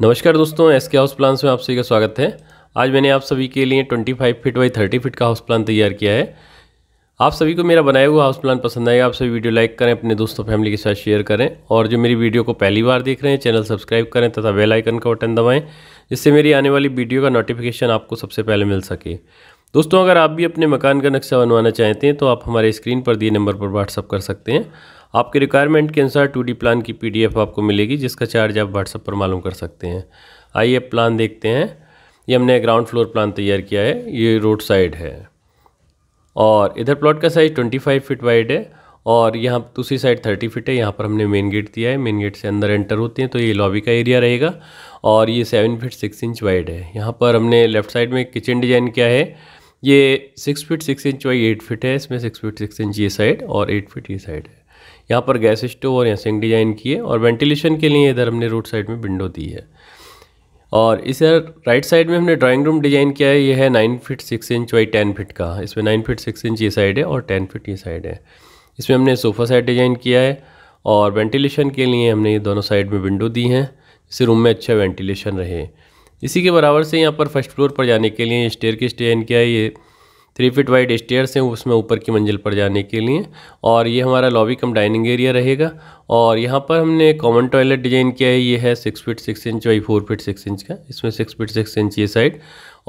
नमस्कार दोस्तों एस के हाउस प्लान्स में आप सभी का स्वागत है आज मैंने आप सभी के लिए 25 फिट बाई थर्टी फिट का हाउस प्लान तैयार किया है आप सभी को मेरा बनाया हुआ हाउस प्लान पसंद आएगा आप सभी वीडियो लाइक करें अपने दोस्तों फैमिली के साथ शेयर करें और जो मेरी वीडियो को पहली बार देख रहे हैं चैनल सब्सक्राइब करें तथा बेल आइकन का बटन दबाएँ जिससे मेरी आने वाली वीडियो का नोटिफिकेशन आपको सबसे पहले मिल सके दोस्तों अगर आप भी अपने मकान का नक्शा बनवाना चाहते हैं तो आप हमारे स्क्रीन पर दिए नंबर पर व्हाट्सअप कर सकते हैं आपके रिक्वायरमेंट के अनुसार टू प्लान की पी आपको मिलेगी जिसका चार्ज आप व्हाट्सअप पर मालूम कर सकते हैं आइए प्लान देखते हैं ये हमने ग्राउंड फ्लोर प्लान तैयार किया है ये रोड साइड है और इधर प्लॉट का साइज़ 25 फिट वाइड है और यहाँ दूसरी साइड 30 फिट है यहाँ पर हमने मेन गेट दिया है मेन गेट से अंदर एंटर होते हैं तो ये लॉबी का एरिया रहेगा और ये 7 फिट 6 इंच वाइड है यहाँ पर हमने लेफ़्ट साइड में किचन डिज़ाइन किया है ये six feet six inch by eight feet है इसमें सिक्स फीट सिक्स इंच ये साइड और एट फीट ये साइड है यहाँ पर गैस स्टोव और हैसिंग डिज़ाइन की है और वेंटिलेशन के लिए इधर हमने रोड साइड में विंडो दी है और इस राइट साइड में हमने ड्राइंग रूम डिज़ाइन किया है ये है nine feet six inch by ten feet का इसमें नाइन फिट सिक्स इंच ये साइड है और टेन फिट ये साइड है इसमें हमने सोफ़ा सेट डिज़ाइन किया है और वेंटिलेशन के लिए हमने ये दोनों साइड में विंडो दी हैं जिससे रूम में अच्छा वेंटिलेशन रहे इसी के बराबर से यहाँ पर फर्स्ट फ्लोर पर जाने के लिए स्टेयर की स्टेन क्या है ये थ्री फिट वाइड स्टेयर्स हैं उसमें ऊपर की मंजिल पर जाने के लिए और ये हमारा लॉबी कम डाइनिंग एरिया रहेगा और यहाँ पर हमने कॉमन टॉयलेट डिजाइन किया है ये है six feet six inch by four feet six inch का इसमें सिक्स फिट सिक्स इंच ये साइड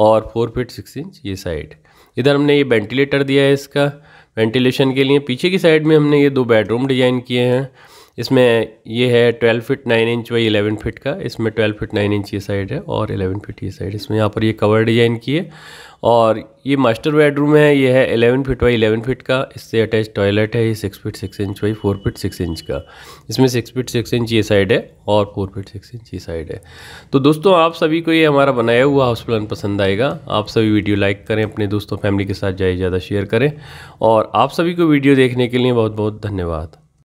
और फोर फिट सिक्स इंच ये साइड इधर हमने ये वेंटिलेटर दिया है इसका वेंटिलेशन के लिए पीछे की साइड में हमने ये दो बेडरूम डिजाइन किए हैं इसमें ये है twelve feet nine inch by eleven feet का इसमें ट्वेल्व फिट नाइन इंच ये साइड है और इलेवन फिट ये साइड इसमें यहाँ पर ये कवर डिज़ाइन की है और ये मास्टर बेडरूम है ये है eleven feet by eleven feet का इससे अटैच टॉयलेट है ये six feet six inch by four feet six inch का इसमें सिक्स फिट सिक्स इंच ये साइड है और फोर फिट सिक्स इंच ये साइड है तो दोस्तों आप सभी को ये हमारा बनाया हुआ हाउस प्लान पसंद आएगा आप सभी वीडियो लाइक करें अपने दोस्तों फैमिली के साथ जाए ज़्यादा शेयर करें और आप सभी को वीडियो देखने के लिए बहुत बहुत धन्यवाद